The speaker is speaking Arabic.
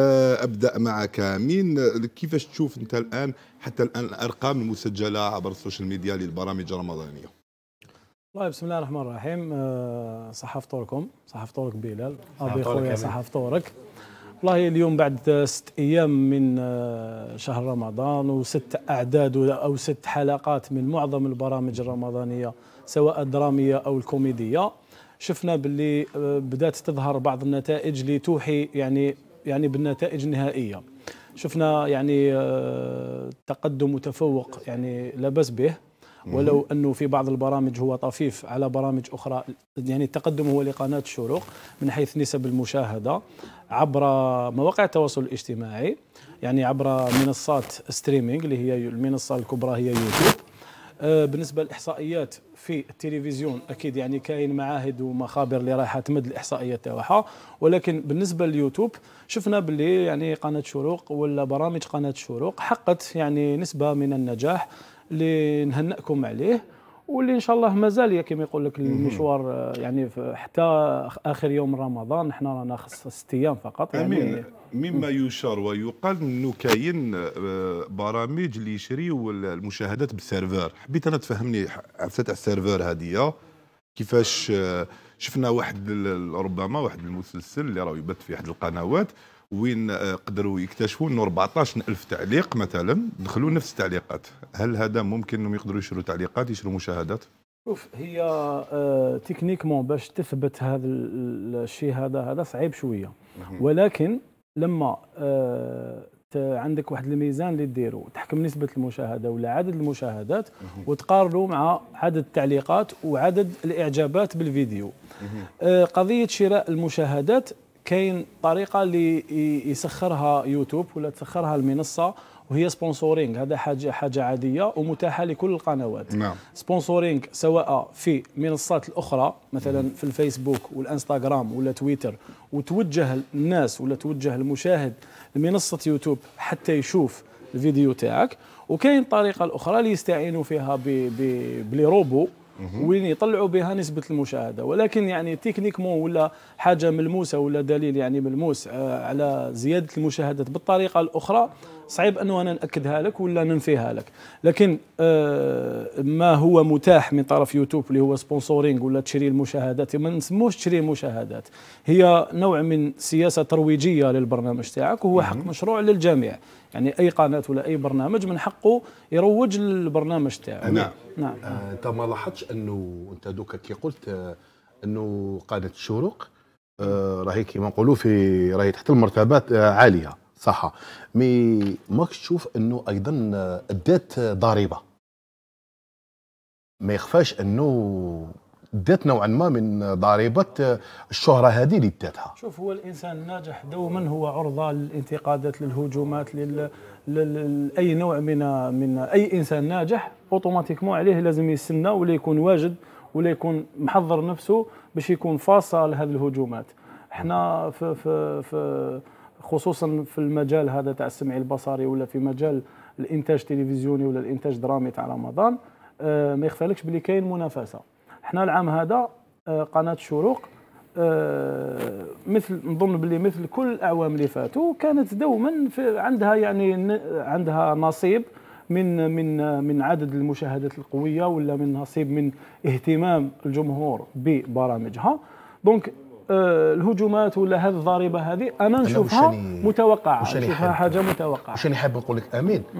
ابدا معك مين كيفاش تشوف انت الان حتى الان الارقام المسجله عبر السوشيال ميديا للبرامج الرمضانيه والله بسم الله الرحمن الرحيم آه، صح فطوركم صح فطورك بلال ابي خويا صح فطورك والله اليوم بعد ست ايام من آه، شهر رمضان وست اعداد او ست حلقات من معظم البرامج الرمضانيه سواء الدراميه او الكوميديه شفنا باللي آه، بدات تظهر بعض النتائج اللي توحي يعني يعني بالنتائج النهائيه شفنا يعني آه، تقدم وتفوق يعني لا باس به ولو انه في بعض البرامج هو طفيف على برامج اخرى يعني التقدم هو لقناه الشروق من حيث نسب المشاهده عبر مواقع التواصل الاجتماعي يعني عبر منصات ستريمينج اللي هي المنصه الكبرى هي يوتيوب آه، بالنسبه للاحصائيات في التلفزيون اكيد يعني كاين معاهد ومخابر اللي رايحه تمد الاحصائيات تاعها ولكن بالنسبه لليوتيوب شفنا باللي يعني قناه شروق ولا برامج قناه شروق حقت يعني نسبه من النجاح اللي نهنئكم عليه واللي ان شاء الله مازال كما يقول لك المشوار آه، يعني حتى اخر يوم رمضان احنا رانا خص ست ايام فقط يعني أمين. مما يشار ويقال انه كاين آه، برامج اللي يشريو المشاهدات بالسيرفر حبيت انا تفهمني عفسه تاع السيرفر هذه آه، كيفاش شفنا واحد ربما واحد المسلسل اللي راه يبث في احد القنوات وين آه، قدروا يكتشفوا انه 14000 تعليق مثلا دخلوا نفس التعليقات هل هذا ممكن انهم يقدروا يشروا تعليقات يشروا مشاهدات شوف هي آه تكنيكمون باش تثبت هذا الشيء هذا هذا صعيب شويه نعم. ولكن لما آه، عندك واحد الميزان اللي ديرو تحكم نسبه المشاهده ولا عدد المشاهدات نعم. وتقارنه مع عدد التعليقات وعدد الاعجابات بالفيديو نعم. آه، قضيه شراء المشاهدات كاين طريقه اللي يسخرها يوتيوب ولا تسخرها المنصه وهي سبونسورينغ هذا حاجه حاجه عاديه ومتاحه لكل القنوات نعم سبونسورينغ سواء في منصات الاخرى مثلا في الفيسبوك والانستغرام ولا تويتر وتوجه الناس ولا توجه المشاهد لمنصه يوتيوب حتى يشوف الفيديو تاعك وكاين الطريقه الاخرى اللي يستعينوا فيها بلي روبو وين يطلعوا بها نسبه المشاهده ولكن يعني تكنيكمون ولا حاجه ملموسه ولا دليل يعني ملموس آه، على زياده المشاهدات بالطريقه الاخرى صعيب انه انا ناكدها لك ولا ننفيها لك لكن آه، ما هو متاح من طرف يوتيوب اللي هو سبونسورينغ ولا تشري المشاهدات ما نسموش تشري المشاهدات هي نوع من سياسه ترويجيه للبرنامج تاعك وهو حق مشروع للجميع يعني اي قناه ولا اي برنامج من حقه يروج للبرنامج تاعو نعم نعم انت ما لاحظتش انه انت دوكا كي قلت آه، انه قناه الشروق راهي كيما نقولوا في راهي تحت المرتبات عاليه صح مي ماكش تشوف انه ايضا ادات ضريبه ما يخفاش انه دات نوعا ما من ضريبه الشهره هذه اللي داتها شوف هو الانسان الناجح دوما هو عرضه للانتقادات للهجومات لل... لاي نوع من من اي انسان ناجح اوتوماتيكمون عليه لازم يستنى ولا يكون واجد ولا يكون محضر نفسه باش يكون فاصل لهذه الهجومات احنا في في في خصوصا في المجال هذا تاع السمعي البصري ولا في مجال الانتاج التلفزيوني ولا الانتاج الدرامي تاع رمضان آه، ما يخفالكش بلي كاين منافسه حنا العام هذا آه، قناه الشروق آه، مثل نظن باللي مثل كل الاعوام اللي فاتوا كانت دوما عندها يعني عندها نصيب من من من عدد المشاهدات القويه ولا من نصيب من اهتمام الجمهور ببرامجها دونك آه، الهجومات ولا هذه الضريبه هذه انا نشوفها متوقعه نشوفها حاجه متوقعه شنو حاب نقول لك امين